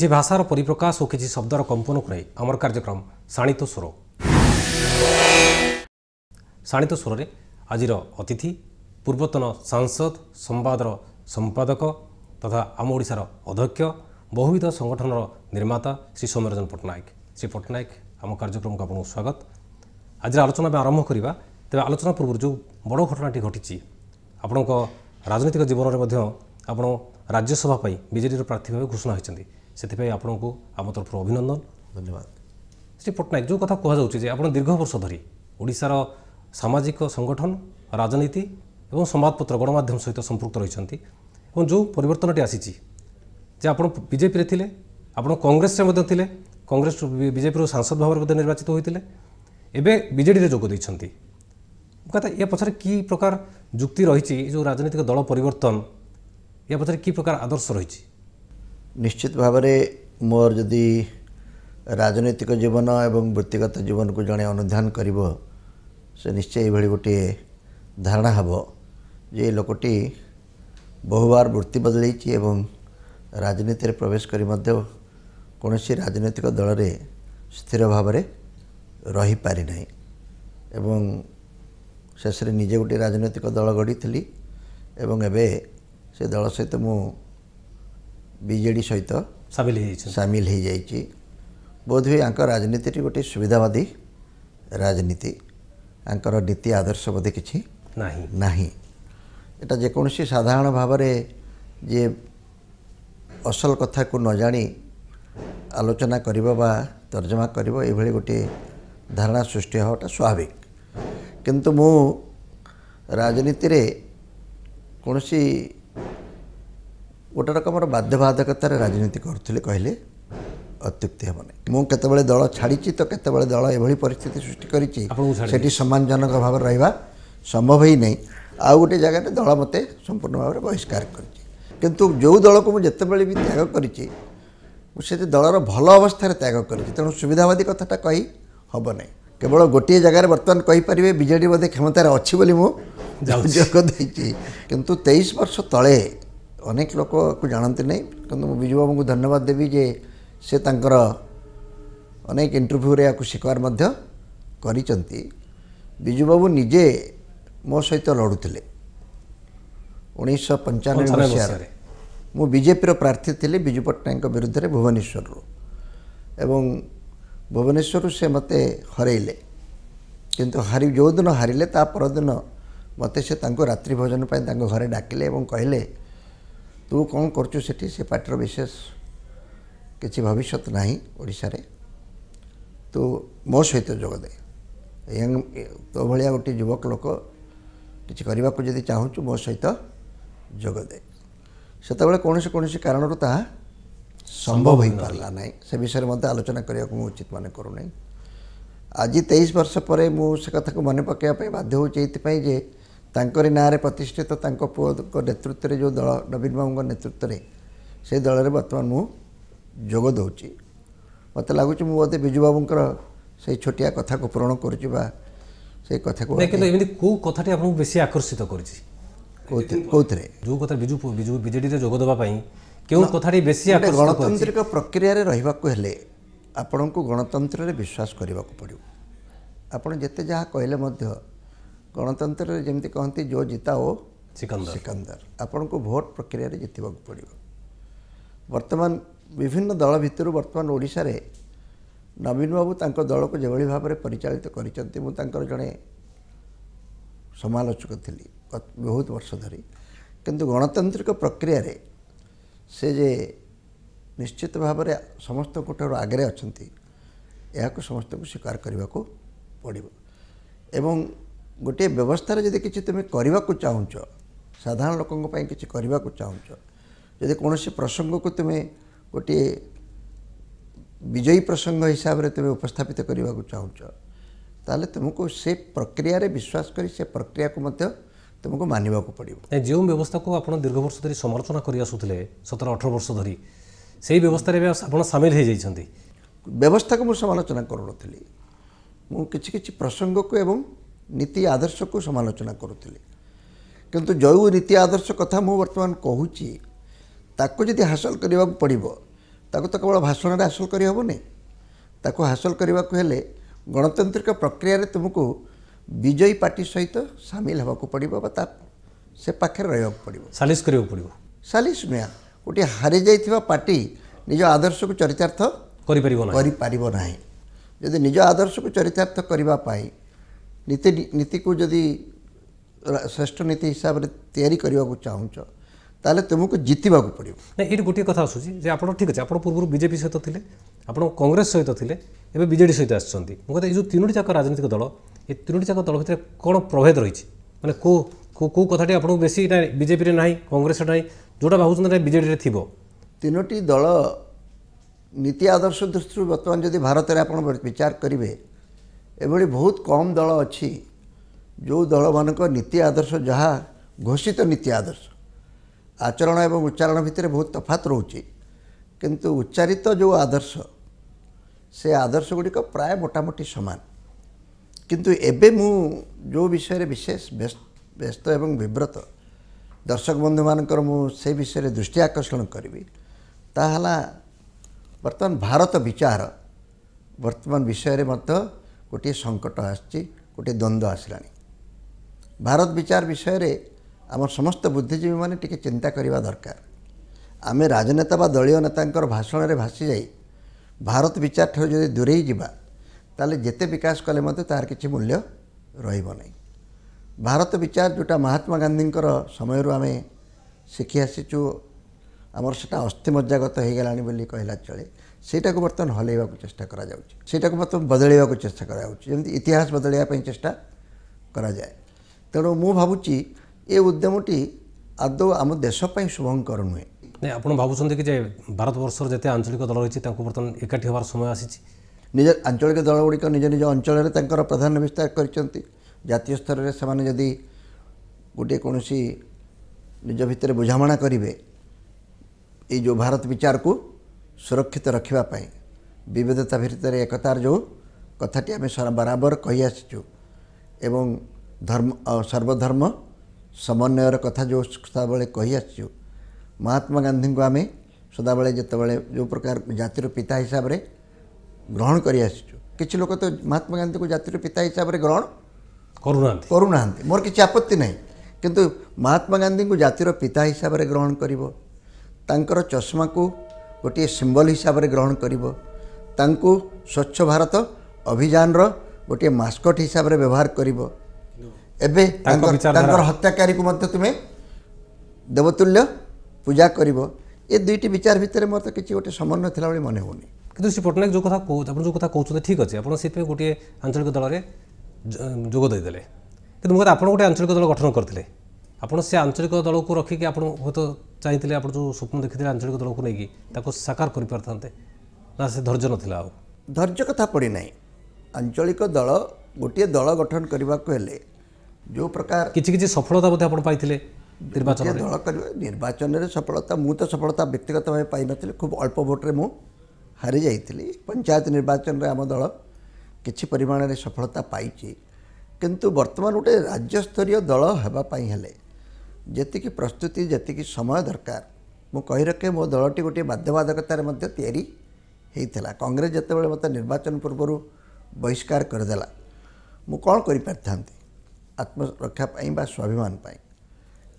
କିଛି ଭାଷାର ପରିପ୍ରକାଶ ଓ କିଛି ଶବ୍ଦର କମ୍ପନକୁ ନେଇ ଆମର କାର୍ଯ୍ୟକ୍ରମ ଶାଣିତ ସ୍ୱର ଶାଣିତ ସ୍ୱରରେ ଆଜିର ଅତିଥି ପୂର୍ବତନ ସାଂସଦ ସମ୍ବାଦର ସମ୍ପାଦକ ତଥା ଆମ ଓଡ଼ିଶାର ଅଧ୍ୟକ୍ଷ ବହୁବିଧ ସଂଗଠନର ନିର୍ମାତା ଶ୍ରୀ ସୌମ୍ୟରଞ୍ଜନ ପଟ୍ଟନାୟକ ଶ୍ରୀ ପଟ୍ଟନାୟକ ଆମ କାର୍ଯ୍ୟକ୍ରମକୁ ଆପଣଙ୍କୁ ସ୍ୱାଗତ ଆଜିର ଆଲୋଚନା ଆମେ ଆରମ୍ଭ କରିବା ତେବେ ଆଲୋଚନା ପୂର୍ବରୁ ଯେଉଁ ବଡ଼ ଘଟଣାଟି ଘଟିଛି ଆପଣଙ୍କ ରାଜନୈତିକ ଜୀବନରେ ମଧ୍ୟ ଆପଣ ରାଜ୍ୟସଭା ପାଇଁ ବିଜେଡ଼ିର ପ୍ରାର୍ଥୀ ଭାବେ ଘୋଷଣା ହୋଇଛନ୍ତି ସେଥିପାଇଁ ଆପଣଙ୍କୁ ଆମ ତରଫରୁ ଅଭିନନ୍ଦନ ଧନ୍ୟବାଦ ଶ୍ରୀ ପଟ୍ଟନାୟକ ଯେଉଁ କଥା କୁହାଯାଉଛି ଯେ ଆପଣ ଦୀର୍ଘ ବର୍ଷ ଧରି ଓଡ଼ିଶାର ସାମାଜିକ ସଂଗଠନ ରାଜନୀତି ଏବଂ ସମ୍ବାଦପତ୍ର ଗଣମାଧ୍ୟମ ସହିତ ସମ୍ପୃକ୍ତ ରହିଛନ୍ତି ଏବଂ ଯେଉଁ ପରିବର୍ତ୍ତନଟି ଆସିଛି ଯେ ଆପଣ ବିଜେପିରେ ଥିଲେ ଆପଣ କଂଗ୍ରେସରେ ମଧ୍ୟ ଥିଲେ କଂଗ୍ରେସ ବିଜେପିରୁ ସାଂସଦ ଭାବରେ ମଧ୍ୟ ନିର୍ବାଚିତ ହୋଇଥିଲେ ଏବେ ବିଜେଡ଼ିରେ ଯୋଗ ଦେଇଛନ୍ତି କଥା ୟା ପଛରେ କି ପ୍ରକାର ଯୁକ୍ତି ରହିଛି ଏ ଯେଉଁ ରାଜନୈତିକ ଦଳ ପରିବର୍ତ୍ତନ ୟା ପଛରେ କି ପ୍ରକାର ଆଦର୍ଶ ରହିଛି ନିଶ୍ଚିତ ଭାବରେ ମୋର ଯଦି ରାଜନୈତିକ ଜୀବନ ଏବଂ ବୃତ୍ତିଗତ ଜୀବନକୁ ଜଣେ ଅନୁଧ୍ୟାନ କରିବ ସେ ନିଶ୍ଚୟ ଏଭଳି ଗୋଟିଏ ଧାରଣା ହେବ ଯେ ଏ ଲୋକଟି ବହୁବାର ବୃତ୍ତି ବଦଳେଇଛି ଏବଂ ରାଜନୀତିରେ ପ୍ରବେଶ କରି ମଧ୍ୟ କୌଣସି ରାଜନୈତିକ ଦଳରେ ସ୍ଥିର ଭାବରେ ରହିପାରିନାହିଁ ଏବଂ ଶେଷରେ ନିଜେ ଗୋଟିଏ ରାଜନୈତିକ ଦଳ ଗଢ଼ିଥିଲି ଏବଂ ଏବେ ସେ ଦଳ ସହିତ ମୁଁ ବିଜେଡ଼ି ସହିତ ସାମିଲ ହୋଇଯାଇଛି ସାମିଲ ହୋଇଯାଇଛି ବୋଧହୁଏ ୟାଙ୍କ ରାଜନୀତିଟି ଗୋଟିଏ ସୁବିଧାବାଦୀ ରାଜନୀତି ୟାଙ୍କର ନୀତି ଆଦର୍ଶ ବୋଧେ କିଛି ନାହିଁ ନାହିଁ ଏଇଟା ଯେକୌଣସି ସାଧାରଣ ଭାବରେ ଯିଏ ଅସଲ କଥାକୁ ନ ଜାଣି ଆଲୋଚନା କରିବ ବା ତର୍ଜମା କରିବ ଏଭଳି ଗୋଟିଏ ଧାରଣା ସୃଷ୍ଟି ହେବାଟା ସ୍ୱାଭାବିକ କିନ୍ତୁ ମୁଁ ରାଜନୀତିରେ କୌଣସି ଗୋଟେ ରକମର ବାଧ୍ୟବାଧକତାରେ ରାଜନୀତି କରୁଥିଲେ କହିଲେ ଅତ୍ୟୁକ୍ତି ହେବ ନାହିଁ ମୁଁ କେତେବେଳେ ଦଳ ଛାଡ଼ିଛି ତ କେତେବେଳେ ଦଳ ଏଭଳି ପରିସ୍ଥିତି ସୃଷ୍ଟି କରିଛି ସେଠି ସମ୍ମାନଜନକ ଭାବରେ ରହିବା ସମ୍ଭବ ହେଇନାହିଁ ଆଉ ଗୋଟେ ଜାଗାରେ ଦଳ ମୋତେ ସମ୍ପୂର୍ଣ୍ଣ ଭାବରେ ବହିଷ୍କାର କରିଛି କିନ୍ତୁ ଯେଉଁ ଦଳକୁ ମୁଁ ଯେତେବେଳେ ବି ତ୍ୟାଗ କରିଛି ମୁଁ ସେ ଦଳର ଭଲ ଅବସ୍ଥାରେ ତ୍ୟାଗ କରିଛି ତେଣୁ ସୁବିଧାବାଦୀ କଥାଟା କହି ହେବ ନାହିଁ କେବଳ ଗୋଟିଏ ଜାଗାରେ ବର୍ତ୍ତମାନ କହିପାରିବେ ବିଜେଡ଼ି ବୋଧେ କ୍ଷମତାରେ ଅଛି ବୋଲି ମୁଁ ଯୋଗ ଦେଇଛି କିନ୍ତୁ ତେଇଶ ବର୍ଷ ତଳେ ଅନେକ ଲୋକକୁ ଜାଣନ୍ତି ନାହିଁ କିନ୍ତୁ ମୁଁ ବିଜୁବାବୁଙ୍କୁ ଧନ୍ୟବାଦ ଦେବି ଯେ ସେ ତାଙ୍କର ଅନେକ ଇଣ୍ଟରଭ୍ୟୁରେ ଏହାକୁ ସ୍ୱୀକାର ମଧ୍ୟ କରିଛନ୍ତି ବିଜୁବାବୁ ନିଜେ ମୋ ସହିତ ଲଢ଼ୁଥିଲେ ଉଣେଇଶହ ପଞ୍ଚାନବେ ମସିହାରେ ମୁଁ ବିଜେପିର ପ୍ରାର୍ଥୀ ଥିଲି ବିଜୁ ପଟ୍ଟନାୟକଙ୍କ ବିରୁଦ୍ଧରେ ଭୁବନେଶ୍ୱରରୁ ଏବଂ ଭୁବନେଶ୍ୱରରୁ ସେ ମୋତେ ହରେଇଲେ କିନ୍ତୁ ହାରି ଯେଉଁଦିନ ହାରିଲେ ତା ପରଦିନ ମୋତେ ସେ ତାଙ୍କୁ ରାତ୍ରି ଭୋଜନ ପାଇଁ ତାଙ୍କ ଘରେ ଡାକିଲେ ଏବଂ କହିଲେ ତୁ କ'ଣ କରୁଛୁ ସେଠି ସେ ପାର୍ଟିର ବିଶେଷ କିଛି ଭବିଷ୍ୟତ ନାହିଁ ଓଡ଼ିଶାରେ ତୁ ମୋ ସହିତ ଯୋଗଦେ ୟଙ୍ଗ ତୋ ଭଳିଆ ଗୋଟିଏ ଯୁବକ ଲୋକ କିଛି କରିବାକୁ ଯଦି ଚାହୁଁଛୁ ମୋ ସହିତ ଯୋଗଦେ ସେତେବେଳେ କୌଣସି କୌଣସି କାରଣରୁ ତାହା ସମ୍ଭବ ହୋଇପାରିଲା ନାହିଁ ସେ ବିଷୟରେ ମଧ୍ୟ ଆଲୋଚନା କରିବାକୁ ମୁଁ ଉଚିତ ମନେ କରୁନାହିଁ ଆଜି ତେଇଶ ବର୍ଷ ପରେ ମୁଁ ସେ କଥାକୁ ମନେ ପକାଇବା ପାଇଁ ବାଧ୍ୟ ହେଉଛି ଏଇଥିପାଇଁ ଯେ ତାଙ୍କରି ନାଁରେ ପ୍ରତିଷ୍ଠିତ ତାଙ୍କ ପୁଅଙ୍କ ନେତୃତ୍ୱରେ ଯେଉଁ ଦଳ ନବୀନ ବାବୁଙ୍କ ନେତୃତ୍ୱରେ ସେ ଦଳରେ ବର୍ତ୍ତମାନ ମୁଁ ଯୋଗ ଦେଉଛି ମୋତେ ଲାଗୁଛି ମୁଁ ବୋଧେ ବିଜୁବାବୁଙ୍କର ସେଇ ଛୋଟିଆ କଥାକୁ ପୂରଣ କରୁଛି ବା ସେ କଥାକୁ କିନ୍ତୁ ଏମିତି କେଉଁ କଥାଟି ଆପଣଙ୍କୁ ବେଶୀ ଆକର୍ଷିତ କରିଛି କେଉଁଥିରେ ଯେଉଁ କଥା ବିଜୁ ବିଜୁ ବିଜେଡ଼ିରେ ଯୋଗ ଦେବା ପାଇଁ କେଉଁ କଥାଟି ବେଶୀ ଗଣତାନ୍ତ୍ରିକ ପ୍ରକ୍ରିୟାରେ ରହିବାକୁ ହେଲେ ଆପଣଙ୍କୁ ଗଣତନ୍ତ୍ରରେ ବିଶ୍ୱାସ କରିବାକୁ ପଡ଼ିବ ଆପଣ ଯେତେ ଯାହା କହିଲେ ମଧ୍ୟ ଗଣତନ୍ତ୍ରରେ ଯେମିତି କହନ୍ତି ଯେଉଁ ଜିତା ଓ ସିକନ୍ଦର ଆପଣଙ୍କୁ ଭୋଟ୍ ପ୍ରକ୍ରିୟାରେ ଜିତିବାକୁ ପଡ଼ିବ ବର୍ତ୍ତମାନ ବିଭିନ୍ନ ଦଳ ଭିତରୁ ବର୍ତ୍ତମାନ ଓଡ଼ିଶାରେ ନବୀନ ବାବୁ ତାଙ୍କ ଦଳକୁ ଯେଭଳି ଭାବରେ ପରିଚାଳିତ କରିଛନ୍ତି ମୁଁ ତାଙ୍କର ଜଣେ ସମାଲୋଚକ ଥିଲି ବହୁତ ବର୍ଷ ଧରି କିନ୍ତୁ ଗଣତାନ୍ତ୍ରିକ ପ୍ରକ୍ରିୟାରେ ସେ ଯେ ନିଶ୍ଚିତ ଭାବରେ ସମସ୍ତଙ୍କ ଠାରୁ ଆଗରେ ଅଛନ୍ତି ଏହାକୁ ସମସ୍ତଙ୍କୁ ସ୍ୱୀକାର କରିବାକୁ ପଡ଼ିବ ଏବଂ ଗୋଟିଏ ବ୍ୟବସ୍ଥାରେ ଯଦି କିଛି ତୁମେ କରିବାକୁ ଚାହୁଁଛ ସାଧାରଣ ଲୋକଙ୍କ ପାଇଁ କିଛି କରିବାକୁ ଚାହୁଁଛ ଯଦି କୌଣସି ପ୍ରସଙ୍ଗକୁ ତୁମେ ଗୋଟିଏ ବିଜୟୀ ପ୍ରସଙ୍ଗ ହିସାବରେ ତୁମେ ଉପସ୍ଥାପିତ କରିବାକୁ ଚାହୁଁଛ ତାହେଲେ ତୁମକୁ ସେ ପ୍ରକ୍ରିୟାରେ ବିଶ୍ୱାସ କରି ସେ ପ୍ରକ୍ରିୟାକୁ ମଧ୍ୟ ତୁମକୁ ମାନିବାକୁ ପଡ଼ିବ ଯେଉଁ ବ୍ୟବସ୍ଥାକୁ ଆପଣ ଦୀର୍ଘ ବର୍ଷ ଧରି ସମାଲୋଚନା କରି ଆସୁଥିଲେ ସତର ଅଠର ବର୍ଷ ଧରି ସେହି ବ୍ୟବସ୍ଥାରେ ଏବେ ଆପଣ ସାମିଲ ହୋଇଯାଇଛନ୍ତି ବ୍ୟବସ୍ଥାକୁ ମୁଁ ସମାଲୋଚନା କରୁନଥିଲି ମୁଁ କିଛି କିଛି ପ୍ରସଙ୍ଗକୁ ଏବଂ ନୀତି ଆଦର୍ଶକୁ ସମାଲୋଚନା କରୁଥିଲେ କିନ୍ତୁ ଯେଉଁ ନୀତି ଆଦର୍ଶ କଥା ମୁଁ ବର୍ତ୍ତମାନ କହୁଛି ତାକୁ ଯଦି ହାସଲ କରିବାକୁ ପଡ଼ିବ ତାକୁ ତ କେବଳ ଭାଷଣରେ ହାସଲ କରିହେବନି ତାକୁ ହାସଲ କରିବାକୁ ହେଲେ ଗଣତାନ୍ତ୍ରିକ ପ୍ରକ୍ରିୟାରେ ତୁମକୁ ବିଜୟୀ ପାର୍ଟି ସହିତ ସାମିଲ ହେବାକୁ ପଡ଼ିବ ବା ତା ସେ ପାଖରେ ରହିବାକୁ ପଡ଼ିବ ସାଲିସ କରିବାକୁ ପଡ଼ିବ ସାଲିସ ନୁହେଁ ଗୋଟିଏ ହାରିଯାଇଥିବା ପାର୍ଟି ନିଜ ଆଦର୍ଶକୁ ଚରିତାର୍ଥ କରିପାରିବ କରିପାରିବ ନାହିଁ ଯଦି ନିଜ ଆଦର୍ଶକୁ ଚରିତାର୍ଥ କରିବା ପାଇଁ ନୀତି ନୀତିକୁ ଯଦି ଶ୍ରେଷ୍ଠ ନୀତି ହିସାବରେ ତିଆରି କରିବାକୁ ଚାହୁଁଛ ତାହେଲେ ତୁମକୁ ଜିତିବାକୁ ପଡ଼ିବ ନା ଏଇଠି ଗୋଟିଏ କଥା ଆସୁଛି ଯେ ଆପଣ ଠିକ୍ ଅଛି ଆପଣ ପୂର୍ବରୁ ବିଜେପି ସହିତ ଥିଲେ ଆପଣ କଂଗ୍ରେସ ସହିତ ଥିଲେ ଏବେ ବିଜେଡ଼ି ସହିତ ଆସିଛନ୍ତି ମୁଁ କଥା ଏଇ ଯେଉଁ ତିନୋଟି ଯାକ ରାଜନୈତିକ ଦଳ ଏ ତିନୋଟି ଯାକ ଦଳ ଭିତରେ କ'ଣ ପ୍ରଭେଦ ରହିଛି ମାନେ କେଉଁ କେଉଁ କଥାଟି ଆପଣଙ୍କୁ ବେଶୀ ନା ବିଜେପିରେ ନାହିଁ କଂଗ୍ରେସରେ ନାହିଁ ଯେଉଁଟା ଭାବୁଛନ୍ତି ନା ବିଜେଡ଼ିରେ ଥିବ ତିନୋଟି ଦଳ ନୀତି ଆଦର୍ଶ ଦୃଷ୍ଟିରୁ ବର୍ତ୍ତମାନ ଯଦି ଭାରତରେ ଆପଣ ବିଚାର କରିବେ ଏଭଳି ବହୁତ କମ୍ ଦଳ ଅଛି ଯେଉଁ ଦଳମାନଙ୍କ ନୀତି ଆଦର୍ଶ ଯାହା ଘୋଷିତ ନୀତି ଆଦର୍ଶ ଆଚରଣ ଏବଂ ଉଚ୍ଚାରଣ ଭିତରେ ବହୁତ ତଫାତ ରହୁଛି କିନ୍ତୁ ଉଚ୍ଚାରିତ ଯେଉଁ ଆଦର୍ଶ ସେ ଆଦର୍ଶ ଗୁଡ଼ିକ ପ୍ରାୟ ମୋଟାମୋଟି ସମାନ କିନ୍ତୁ ଏବେ ମୁଁ ଯେଉଁ ବିଷୟରେ ବିଶେଷ ବ୍ୟସ୍ତ ଏବଂ ବିବ୍ରତ ଦର୍ଶକ ବନ୍ଧୁମାନଙ୍କର ମୁଁ ସେ ବିଷୟରେ ଦୃଷ୍ଟି ଆକର୍ଷଣ କରିବି ତାହା ହେଲା ବର୍ତ୍ତମାନ ଭାରତ ବିଚାର ବର୍ତ୍ତମାନ ବିଷୟରେ ମଧ୍ୟ ଗୋଟିଏ ସଙ୍କଟ ଆସିଛି ଗୋଟିଏ ଦ୍ୱନ୍ଦ୍ୱ ଆସିଲାଣି ଭାରତ ବିଚାର ବିଷୟରେ ଆମ ସମସ୍ତ ବୁଦ୍ଧିଜୀବୀମାନେ ଟିକେ ଚିନ୍ତା କରିବା ଦରକାର ଆମେ ରାଜନେତା ବା ଦଳୀୟ ନେତାଙ୍କର ଭାଷଣରେ ଭାସିଯାଇ ଭାରତ ବିଚାରଠାରୁ ଯଦି ଦୂରେଇ ଯିବା ତାହେଲେ ଯେତେ ବିକାଶ କଲେ ମଧ୍ୟ ତାହାର କିଛି ମୂଲ୍ୟ ରହିବ ନାହିଁ ଭାରତ ବିଚାର ଯେଉଁଟା ମହାତ୍ମା ଗାନ୍ଧୀଙ୍କର ସମୟରୁ ଆମେ ଶିଖି ଆସିଛୁ ଆମର ସେଇଟା ଅସ୍ଥିମଜ୍ଜାଗତ ହୋଇଗଲାଣି ବୋଲି କହିଲା ଚଳେ ସେଇଟାକୁ ବର୍ତ୍ତମାନ ହଲେଇବାକୁ ଚେଷ୍ଟା କରାଯାଉଛି ସେଇଟାକୁ ବର୍ତ୍ତମାନ ବଦଳେଇବାକୁ ଚେଷ୍ଟା କରାଯାଉଛି ଯେମିତି ଇତିହାସ ବଦଳେଇବା ପାଇଁ ଚେଷ୍ଟା କରାଯାଏ ତେଣୁ ମୁଁ ଭାବୁଛି ଏ ଉଦ୍ୟମଟି ଆଦୌ ଆମ ଦେଶ ପାଇଁ ଶୁଭଙ୍କର ନୁହେଁ ନାଇଁ ଆପଣ ଭାବୁଛନ୍ତି କି ଯେ ଭାରତବର୍ଷର ଯେତେ ଆଞ୍ଚଳିକ ଦଳ ରହିଛି ତାଙ୍କୁ ବର୍ତ୍ତମାନ ଏକାଠି ହେବାର ସମୟ ଆସିଛି ନିଜ ଆଞ୍ଚଳିକ ଦଳଗୁଡ଼ିକ ନିଜ ନିଜ ଅଞ୍ଚଳରେ ତାଙ୍କର ପ୍ରାଧାନ୍ୟ ବିସ୍ତାର କରିଛନ୍ତି ଜାତୀୟ ସ୍ତରରେ ସେମାନେ ଯଦି ଗୋଟିଏ କୌଣସି ନିଜ ଭିତରେ ବୁଝାମଣା କରିବେ ଏଇ ଯେଉଁ ଭାରତ ବିଚାରକୁ ସୁରକ୍ଷିତ ରଖିବା ପାଇଁ ବିବିଧତା ଭିତରେ ଏକତାର ଯେଉଁ କଥାଟି ଆମେ ବରାବର କହିଆସିଛୁ ଏବଂ ଧର୍ମ ସର୍ବଧର୍ମ ସମନ୍ୱୟର କଥା ଯେଉଁ ସଦାବେଳେ କହିଆସିଛୁ ମହାତ୍ମା ଗାନ୍ଧୀଙ୍କୁ ଆମେ ସଦାବେଳେ ଯେତେବେଳେ ଯେଉଁ ପ୍ରକାର ଜାତିର ପିତା ହିସାବରେ ଗ୍ରହଣ କରିଆସିଛୁ କିଛି ଲୋକ ତ ମହାତ୍ମା ଗାନ୍ଧୀଙ୍କୁ ଜାତିର ପିତା ହିସାବରେ ଗ୍ରହଣ କରୁନାହାନ୍ତି କରୁନାହାନ୍ତି ମୋର କିଛି ଆପତ୍ତି ନାହିଁ କିନ୍ତୁ ମହାତ୍ମା ଗାନ୍ଧୀଙ୍କୁ ଜାତିର ପିତା ହିସାବରେ ଗ୍ରହଣ କରିବ ତାଙ୍କର ଚଷମାକୁ ଗୋଟିଏ ସିମ୍ବଲ୍ ହିସାବରେ ଗ୍ରହଣ କରିବ ତାଙ୍କୁ ସ୍ୱଚ୍ଛ ଭାରତ ଅଭିଯାନର ଗୋଟିଏ ମାସ୍କଟ ହିସାବରେ ବ୍ୟବହାର କରିବ ଏବେ ତାଙ୍କର ହତ୍ୟାକାରୀକୁ ମଧ୍ୟ ତୁମେ ଦେବତୁଲ୍ୟ ପୂଜା କରିବ ଏ ଦୁଇଟି ବିଚାର ଭିତରେ ମୋତେ କିଛି ଗୋଟେ ସମନ୍ୱୟ ଥିଲା ଭଳି ମନେ ହେଉନି କିନ୍ତୁ ଶ୍ରୀ ପଟ୍ଟନାୟକ ଯେଉଁ କଥା କହୁଛନ୍ତି ଆପଣ ଯେଉଁ କଥା କହୁଛନ୍ତି ଠିକ୍ ଅଛି ଆପଣ ସେଥିପାଇଁ ଗୋଟିଏ ଆଞ୍ଚଳିକ ଦଳରେ ଯୋଗ ଦେଇଦେଲେ କିନ୍ତୁ ମୁଁ କଥା ଆପଣ ଗୋଟେ ଆଞ୍ଚଳିକ ଦଳ ଗଠନ କରିଥିଲେ ଆପଣ ସେ ଆଞ୍ଚଳିକ ଦଳକୁ ରଖିକି ଆପଣ ହୁଏତ চাইলে আপনার যে স্বপ্ন দেখি আঞ্চলিক দলকে নিয়ে তাকে সাকার করে পারিথাতে না সে ধৈর্য নথিলা আও ধৈর্য কথা পড়ি না আঞ্চলিক দল গোটিয়ে দল গঠন করা হলে যে প্রকার কিছু কিছু সফলতা বোধ আপনার পাইলে নির্বাচন দল করবে নির্বাচনের সফলতা মু তো সফলতা ব্যক্তিগত ভাবে পাই নথিলি খুব অল্প ভোটরে মু হারি যাইଥିଲି পঞ্চায়েত নির্বাচনের আম দল কিছু পরিমাণের সফলতা পাইছি কিন্তু বর্তমান গোটে রাজ্যস্তরীয় দল হওয়া হলে ଯେତିକି ପ୍ରସ୍ତୁତି ଯେତିକି ସମୟ ଦରକାର ମୁଁ କହି ରଖେ ମୋ ଦଳଟି ଗୋଟିଏ ବାଧ୍ୟବାଧକତାରେ ମଧ୍ୟ ତିଆରି ହୋଇଥିଲା କଂଗ୍ରେସ ଯେତେବେଳେ ମୋତେ ନିର୍ବାଚନ ପୂର୍ବରୁ ବହିଷ୍କାର କରିଦେଲା ମୁଁ କ'ଣ କରିପାରିଥାନ୍ତି ଆତ୍ମରକ୍ଷା ପାଇଁ ବା ସ୍ୱାଭିମାନ ପାଇଁ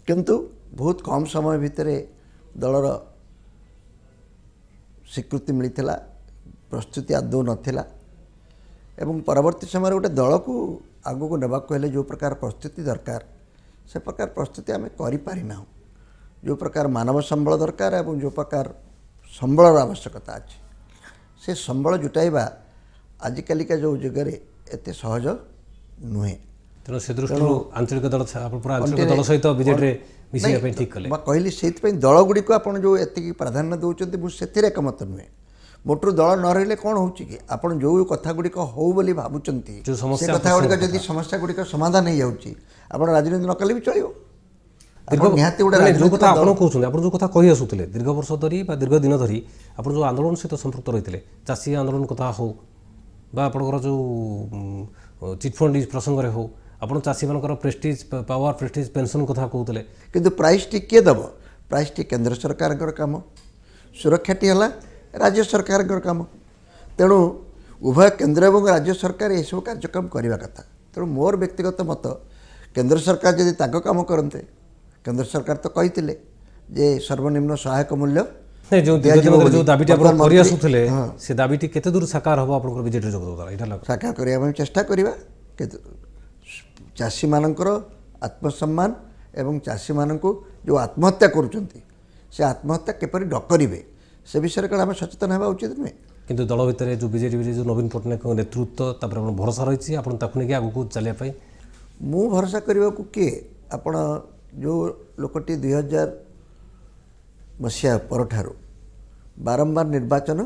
କିନ୍ତୁ ବହୁତ କମ୍ ସମୟ ଭିତରେ ଦଳର ସ୍ୱୀକୃତି ମିଳିଥିଲା ପ୍ରସ୍ତୁତି ଆଦୌ ନଥିଲା ଏବଂ ପରବର୍ତ୍ତୀ ସମୟରେ ଗୋଟେ ଦଳକୁ ଆଗକୁ ନେବାକୁ ହେଲେ ଯେଉଁ ପ୍ରକାର ପ୍ରସ୍ତୁତି ଦରକାର ସେ ପ୍ରକାର ପ୍ରସ୍ତୁତି ଆମେ କରିପାରିନାହୁଁ ଯେଉଁ ପ୍ରକାର ମାନବ ସମ୍ବଳ ଦରକାର ଏବଂ ଯେଉଁ ପ୍ରକାର ସମ୍ବଳର ଆବଶ୍ୟକତା ଅଛି ସେ ସମ୍ବଳ ଜୁଟାଇବା ଆଜିକାଲିକା ଯେଉଁ ଯୁଗରେ ଏତେ ସହଜ ନୁହେଁ ତେଣୁ ସେ ଦୃଷ୍ଟିରୁ ଆଞ୍ଚଳିକ ଦଳ ଆଞ୍ଚଳିକ ଦଳ ସହିତ ବିଜେଡ଼ିରେ ମିଶିବା ପାଇଁ ଠିକ୍ କଲେ କହିଲି ସେଇଥିପାଇଁ ଦଳଗୁଡ଼ିକୁ ଆପଣ ଯେଉଁ ଏତିକି ପ୍ରାଧାନ୍ୟ ଦେଉଛନ୍ତି ମୁଁ ସେଥିରେ ଏକମତ ନୁହେଁ ମୋଟରୁ ଦଳ ନ ରହିଲେ କ'ଣ ହେଉଛି କି ଆପଣ ଯେଉଁ କଥାଗୁଡ଼ିକ ହେଉ ବୋଲି ଭାବୁଛନ୍ତି ସେ କଥାଗୁଡ଼ିକ ଯଦି ସମସ୍ୟାଗୁଡ଼ିକ ସମାଧାନ ହେଇଯାଉଛି ଆପଣ ରାଜନୀତି ନ କଲେ ବି ଚଳିବ ଯେଉଁ କଥା ଆପଣ କହୁଛନ୍ତି ଆପଣ ଯେଉଁ କଥା କହି ଆସୁଥିଲେ ଦୀର୍ଘ ବର୍ଷ ଧରି ବା ଦୀର୍ଘ ଦିନ ଧରି ଆପଣ ଯେଉଁ ଆନ୍ଦୋଳନ ସହିତ ସମ୍ପୃକ୍ତ ରହିଥିଲେ ଚାଷୀ ଆନ୍ଦୋଳନ କଥା ହେଉ ବା ଆପଣଙ୍କର ଯେଉଁ ଚିଟ୍ଫଣ୍ଡ ପ୍ରସଙ୍ଗରେ ହେଉ ଆପଣ ଚାଷୀମାନଙ୍କର ପ୍ରେଷ୍ଟିଜ୍ ପାୱାର ପ୍ରେଷ୍ଟିଜ୍ ପେନ୍ସନ୍ କଥା କହୁଥିଲେ କିନ୍ତୁ ପ୍ରାଇସ୍ଟି କିଏ ଦେବ ପ୍ରାଇସ୍ଟି କେନ୍ଦ୍ର ସରକାରଙ୍କର କାମ ସୁରକ୍ଷାଟି ହେଲା ରାଜ୍ୟ ସରକାରଙ୍କର କାମ ତେଣୁ ଉଭୟ କେନ୍ଦ୍ର ଏବଂ ରାଜ୍ୟ ସରକାର ଏସବୁ କାର୍ଯ୍ୟକ୍ରମ କରିବା କଥା ତେଣୁ ମୋର ବ୍ୟକ୍ତିଗତ ମତ କେନ୍ଦ୍ର ସରକାର ଯଦି ତାଙ୍କ କାମ କରନ୍ତେ କେନ୍ଦ୍ର ସରକାର ତ କହିଥିଲେ ଯେ ସର୍ବନିମ୍ନ ସହାୟକ ମୂଲ୍ୟ ଯେଉଁ ଦାବିଟି ଆପଣ କରି ଆସୁଥିଲେ ସେ ଦାବିଟି କେତେ ଦୂର ସାକାର ହେବ ଆପଣଙ୍କର ବିଜେଡ଼ିରେ ଯୋଗ ଦେଉଥିଲା ଏଇଟା ସାକାର କରିବା ପାଇଁ ଚେଷ୍ଟା କରିବା ଚାଷୀମାନଙ୍କର ଆତ୍ମସମ୍ମାନ ଏବଂ ଚାଷୀମାନଙ୍କୁ ଯେଉଁ ଆତ୍ମହତ୍ୟା କରୁଛନ୍ତି ସେ ଆତ୍ମହତ୍ୟା କିପରି ନ କରିବେ সে বিষয়ে কারণ আমি সচেতন হওয়া উচিত নুহে কিন্তু দল ভিতরে যে বিজেডি যে নবীন পট্টনাক নেতৃত্ব তারপরে আপনার ভরসা রয়েছে আপনার তাকে নিয়ে আগুক চালিয়া মু ভরসা করা কে আপনার যে লোকটি দুই হাজার ମସିହା ପରଠାରୁ ବାରମ୍ବାର ନିର୍ବାଚନ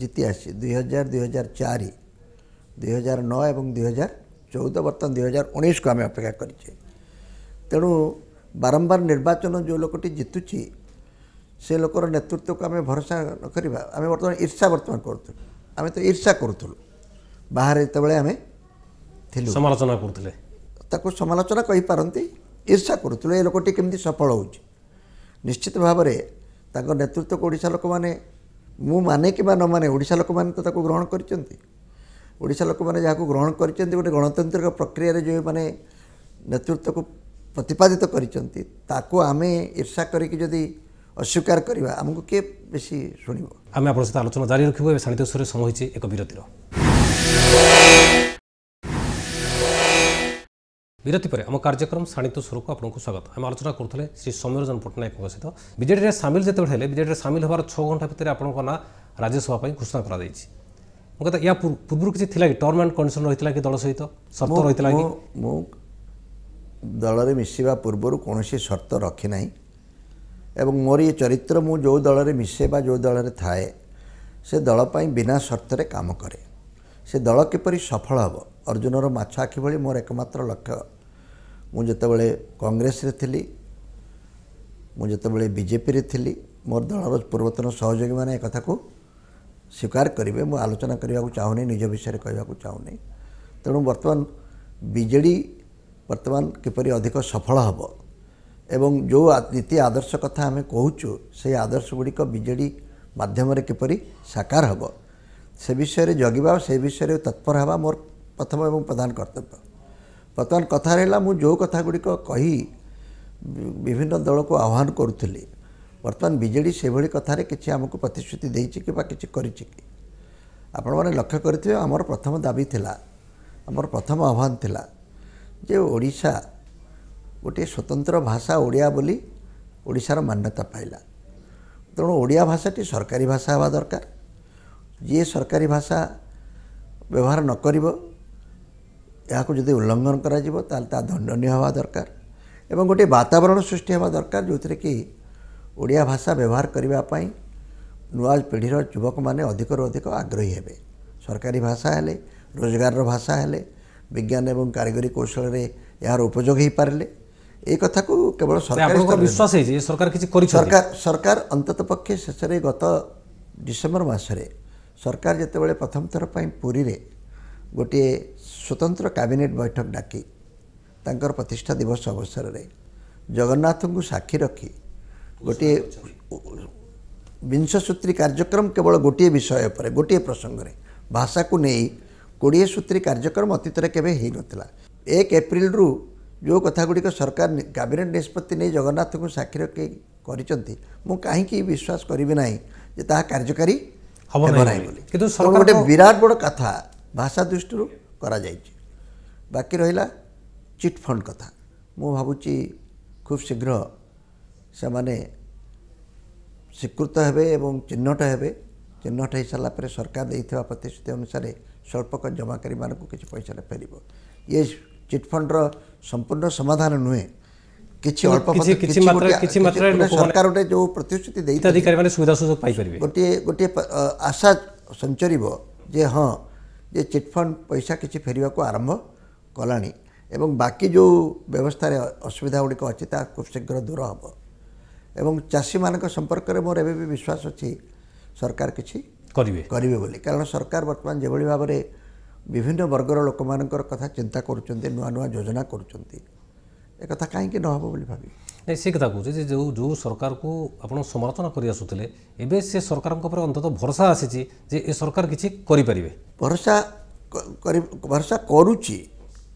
ଜିତି ଆସିଛି দুই হাজার দুই হাজার ଚାରି দুই হাজার ନଅ ଏବଂ দুই হাজার ଚଉଦ ବର୍ତ୍ତମାନ দুই হাজার ଉଣେଇଶକୁ ଆମେ ଅପେକ୍ଷା କରିଛେ ତେଣୁ ବାରମ୍ବାର ନିର୍ବାଚନ ଯେଉଁ ଲୋକଟି ଜିତୁଛି ସେ ଲୋକର ନେତୃତ୍ୱକୁ ଆମେ ଭରସା ନ କରିବା ଆମେ ବର୍ତ୍ତମାନ ଈର୍ଷା ବର୍ତ୍ତମାନ କରୁଥିଲୁ ଆମେ ତ ଈର୍ଷା କରୁଥିଲୁ ବାହାରେ ଯେତେବେଳେ ଆମେ ଥିଲୁ ସମାଲୋଚନା କରୁଥିଲେ ତାକୁ ସମାଲୋଚନା କହିପାରନ୍ତି ଈର୍ଷା କରୁଥିଲୁ ଏ ଲୋକଟି କେମିତି ସଫଳ ହେଉଛି ନିଶ୍ଚିତ ଭାବରେ ତାଙ୍କ ନେତୃତ୍ୱକୁ ଓଡ଼ିଶା ଲୋକମାନେ ମୁଁ ମାନେ କିମ୍ବା ନ ମାନେ ଓଡ଼ିଶା ଲୋକମାନେ ତ ତାକୁ ଗ୍ରହଣ କରିଛନ୍ତି ଓଡ଼ିଶା ଲୋକମାନେ ଯାହାକୁ ଗ୍ରହଣ କରିଛନ୍ତି ଗୋଟେ ଗଣତାନ୍ତ୍ରିକ ପ୍ରକ୍ରିୟାରେ ଯେଉଁମାନେ ନେତୃତ୍ୱକୁ ପ୍ରତିପାଦିତ କରିଛନ୍ତି ତାକୁ ଆମେ ଈର୍ଷା କରିକି ଯଦି ଅସ୍ୱୀକାର କରିବା ଆମକୁ କିଏ ବେଶୀ ଶୁଣିବ ଆମେ ଆପଣଙ୍କ ସହିତ ଆଲୋଚନା ଜାରି ରଖିବୁ ଏବେ ଶାଣିତ ସ୍ୱରରେ ସମୟ ହୋଇଛି ଏକ ବିରତିର ବିରତି ପରେ ଆମ କାର୍ଯ୍ୟକ୍ରମ ଶାଣିତ ସ୍ୱରକୁ ଆପଣଙ୍କୁ ସ୍ୱାଗତ ଆମେ ଆଲୋଚନା କରୁଥିଲେ ଶ୍ରୀ ସୌମ୍ୟରଞ୍ଜନ ପଟ୍ଟନାୟକଙ୍କ ସହିତ ବିଜେଡ଼ିରେ ସାମିଲ ଯେତେବେଳେ ହେଲେ ବିଜେଡ଼ିରେ ସାମିଲ ହେବାର ଛଅ ଘଣ୍ଟା ଭିତରେ ଆପଣଙ୍କ ନାଁ ରାଜ୍ୟସଭା ପାଇଁ ଘୋଷଣା କରାଯାଇଛି ମୋ କଥା ୟା ପୂର୍ବରୁ କିଛି ଥିଲା କି ଟର୍ମ ଆଣ୍ଡ କଣ୍ଡିସନ ରହିଥିଲା କି ଦଳ ସହିତ ସର୍ତ୍ତ ରହିଥିଲା କି ମୁଁ ଦଳରେ ମିଶିବା ପୂର୍ବରୁ କୌଣସି ସର୍ତ୍ତ ରଖିନାହିଁ ଏବଂ ମୋର ଏ ଚରିତ୍ର ମୁଁ ଯେଉଁ ଦଳରେ ମିଶେ ବା ଯେଉଁ ଦଳରେ ଥାଏ ସେ ଦଳ ପାଇଁ ବିନା ସର୍ତ୍ତରେ କାମ କରେ ସେ ଦଳ କିପରି ସଫଳ ହେବ ଅର୍ଜୁନର ମାଛ ଆଖି ଭଳି ମୋର ଏକମାତ୍ର ଲକ୍ଷ୍ୟ ମୁଁ ଯେତେବେଳେ କଂଗ୍ରେସରେ ଥିଲି ମୁଁ ଯେତେବେଳେ ବିଜେପିରେ ଥିଲି ମୋର ଦଳର ପୂର୍ବତନ ସହଯୋଗୀମାନେ ଏ କଥାକୁ ସ୍ୱୀକାର କରିବେ ମୁଁ ଆଲୋଚନା କରିବାକୁ ଚାହୁଁନି ନିଜ ବିଷୟରେ କହିବାକୁ ଚାହୁଁନି ତେଣୁ ବର୍ତ୍ତମାନ ବିଜେଡ଼ି ବର୍ତ୍ତମାନ କିପରି ଅଧିକ ସଫଳ ହେବ ଏବଂ ଯେଉଁ ନୀତି ଆଦର୍ଶ କଥା ଆମେ କହୁଛୁ ସେହି ଆଦର୍ଶ ଗୁଡ଼ିକ ବିଜେଡ଼ି ମାଧ୍ୟମରେ କିପରି ସାକାର ହେବ ସେ ବିଷୟରେ ଜଗିବା ସେ ବିଷୟରେ ତତ୍ପର ହେବା ମୋର ପ୍ରଥମ ଏବଂ ପ୍ରଧାନ କର୍ତ୍ତବ୍ୟ ବର୍ତ୍ତମାନ କଥା ହେଲା ମୁଁ ଯେଉଁ କଥା ଗୁଡ଼ିକ କହି ବିଭିନ୍ନ ଦଳକୁ ଆହ୍ୱାନ କରୁଥିଲି ବର୍ତ୍ତମାନ ବିଜେଡ଼ି ସେଭଳି କଥାରେ କିଛି ଆମକୁ ପ୍ରତିଶ୍ରୁତି ଦେଇଛି କି ବା କିଛି କରିଛି କି ଆପଣମାନେ ଲକ୍ଷ୍ୟ କରିଥିବେ ଆମର ପ୍ରଥମ ଦାବି ଥିଲା ଆମର ପ୍ରଥମ ଆହ୍ୱାନ ଥିଲା ଯେ ଓଡ଼ିଶା गोटे स्वतंत्र भाषा ओडिया बोली ओडार मान्यता पाइला तेणु ओडिया भाषा टी सरकारी भाषा हवा दरकार जी सरकारी भाषा व्यवहार नक यदि उल्लंघन कर दंडनीय हवा दरकार गोटे बातावरण सृष्टि होगा दरकार जो थे कि ओडिया भाषा व्यवहार करने नुआ पीढ़ीर जुवक मैंने अधिक रू अधिक आग्रही हे सरकारी भाषा हेले रोजगार भाषा हेले विज्ञान एवं कारीगरी कौशल यार उपयोग हो पारे ଏ କଥାକୁ କେବଳ ସରକାର ବିଶ୍ୱାସ ହେଇଛି ସରକାର କିଛି କରି ସରକାର ସରକାର ଅନ୍ତତଃ ପକ୍ଷେ ଶେଷରେ ଗତ ଡିସେମ୍ବର ମାସରେ ସରକାର ଯେତେବେଳେ ପ୍ରଥମ ଥର ପାଇଁ ପୁରୀରେ ଗୋଟିଏ ସ୍ୱତନ୍ତ୍ର କ୍ୟାବିନେଟ୍ ବୈଠକ ଡାକି ତାଙ୍କର ପ୍ରତିଷ୍ଠା ଦିବସ ଅବସରରେ ଜଗନ୍ନାଥଙ୍କୁ ସାକ୍ଷୀ ରଖି ଗୋଟିଏ ବିଂଶ ସୂତ୍ରୀ କାର୍ଯ୍ୟକ୍ରମ କେବଳ ଗୋଟିଏ ବିଷୟ ଉପରେ ଗୋଟିଏ ପ୍ରସଙ୍ଗରେ ଭାଷାକୁ ନେଇ କୋଡ଼ିଏ ସୂତ୍ରୀ କାର୍ଯ୍ୟକ୍ରମ ଅତୀତରେ କେବେ ହୋଇନଥିଲା ଏକ ଏପ୍ରିଲରୁ ଯେଉଁ କଥାଗୁଡ଼ିକ ସରକାର କ୍ୟାବିନେଟ୍ ନିଷ୍ପତ୍ତି ନେଇ ଜଗନ୍ନାଥଙ୍କୁ ସାକ୍ଷୀ ରଖି କରିଛନ୍ତି ମୁଁ କାହିଁକି ବିଶ୍ୱାସ କରିବି ନାହିଁ ଯେ ତାହା କାର୍ଯ୍ୟକାରୀ ହେବ ନାହିଁ ବୋଲି କିନ୍ତୁ ସରକାର ଗୋଟେ ବିରାଟ ବଡ଼ କଥା ଭାଷା ଦୃଷ୍ଟିରୁ କରାଯାଇଛି ବାକି ରହିଲା ଚିଟ୍ଫଣ୍ଡ କଥା ମୁଁ ଭାବୁଛି ଖୁବ୍ ଶୀଘ୍ର ସେମାନେ ସ୍ୱୀକୃତ ହେବେ ଏବଂ ଚିହ୍ନଟ ହେବେ ଚିହ୍ନଟ ହୋଇସାରିଲା ପରେ ସରକାର ଦେଇଥିବା ପ୍ରତିଶ୍ରୁତି ଅନୁସାରେ ସ୍ୱଳ୍ପକ ଜମାକାରୀମାନଙ୍କୁ କିଛି ପଇସାରେ ଫେରିବ ଇଏ ଚିଟ୍ଫଣ୍ଡର ସମ୍ପୂର୍ଣ୍ଣ ସମାଧାନ ନୁହେଁ କିଛି ଅଳ୍ପ କିଛି ସରକାର ଗୋଟେ ଯେଉଁ ପ୍ରତିଶ୍ରୁତି ଦେଇଥିଲେ ସୁବିଧା ସୁଯୋଗ ପାଇପାରିବେ ଗୋଟିଏ ଗୋଟିଏ ଆଶା ସଞ୍ଚରିବ ଯେ ହଁ ଯେ ଚିଟ୍ଫଣ୍ଡ ପଇସା କିଛି ଫେରିବାକୁ ଆରମ୍ଭ କଲାଣି ଏବଂ ବାକି ଯେଉଁ ବ୍ୟବସ୍ଥାରେ ଅସୁବିଧା ଗୁଡ଼ିକ ଅଛି ତାହା ଖୁବ୍ ଶୀଘ୍ର ଦୂର ହେବ ଏବଂ ଚାଷୀମାନଙ୍କ ସମ୍ପର୍କରେ ମୋର ଏବେ ବି ବିଶ୍ୱାସ ଅଛି ସରକାର କିଛି କରିବେ କରିବେ ବୋଲି କାରଣ ସରକାର ବର୍ତ୍ତମାନ ଯେଭଳି ଭାବରେ ବିଭିନ୍ନ ବର୍ଗର ଲୋକମାନଙ୍କର କଥା ଚିନ୍ତା କରୁଛନ୍ତି ନୂଆ ନୂଆ ଯୋଜନା କରୁଛନ୍ତି ଏକଥା କାହିଁକି ନହେବ ବୋଲି ଭାବି ନାଇଁ ସେ କଥା କହୁଛି ଯେ ଯେଉଁ ଯେଉଁ ସରକାରକୁ ଆପଣ ସମର୍ଥନ କରି ଆସୁଥିଲେ ଏବେ ସେ ସରକାରଙ୍କ ଉପରେ ଅନ୍ତତଃ ଭରସା ଆସିଛି ଯେ ଏ ସରକାର କିଛି କରିପାରିବେ ଭରସା କରି ଭରସା କରୁଛି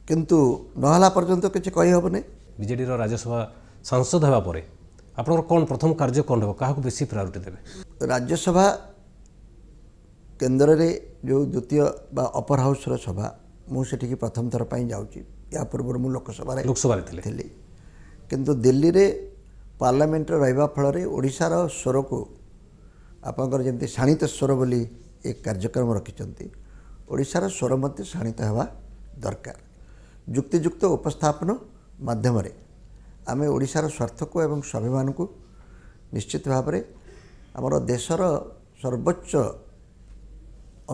କିନ୍ତୁ ନହେଲା ପର୍ଯ୍ୟନ୍ତ କିଛି କହିହେବ ନାହିଁ ବିଜେଡ଼ିର ରାଜ୍ୟସଭା ସାଂସଦ ହେବା ପରେ ଆପଣଙ୍କର କ'ଣ ପ୍ରଥମ କାର୍ଯ୍ୟ କ'ଣ ହେବ କାହାକୁ ବେଶୀ ପ୍ରାୟୋରିଟି ଦେବେ ରାଜ୍ୟସଭା କେନ୍ଦ୍ରରେ ଯେଉଁ ଦ୍ୱିତୀୟ ବା ଅପର ହାଉସ୍ର ସଭା ମୁଁ ସେଠିକି ପ୍ରଥମ ଥର ପାଇଁ ଯାଉଛି ଏହା ପୂର୍ବରୁ ମୁଁ ଲୋକସଭାରେ ଲୋକସଭାରେ ଥିଲି ଥିଲି କିନ୍ତୁ ଦିଲ୍ଲୀରେ ପାର୍ଲାମେଣ୍ଟରେ ରହିବା ଫଳରେ ଓଡ଼ିଶାର ସ୍ୱରକୁ ଆପଣଙ୍କର ଯେମିତି ଶାଣିତ ସ୍ୱର ବୋଲି ଏ କାର୍ଯ୍ୟକ୍ରମ ରଖିଛନ୍ତି ଓଡ଼ିଶାର ସ୍ୱର ମଧ୍ୟ ଶାଣିତ ହେବା ଦରକାର ଯୁକ୍ତିଯୁକ୍ତ ଉପସ୍ଥାପନ ମାଧ୍ୟମରେ ଆମେ ଓଡ଼ିଶାର ସ୍ୱାର୍ଥକୁ ଏବଂ ସ୍ୱାଭିମାନକୁ ନିଶ୍ଚିତ ଭାବରେ ଆମର ଦେଶର ସର୍ବୋଚ୍ଚ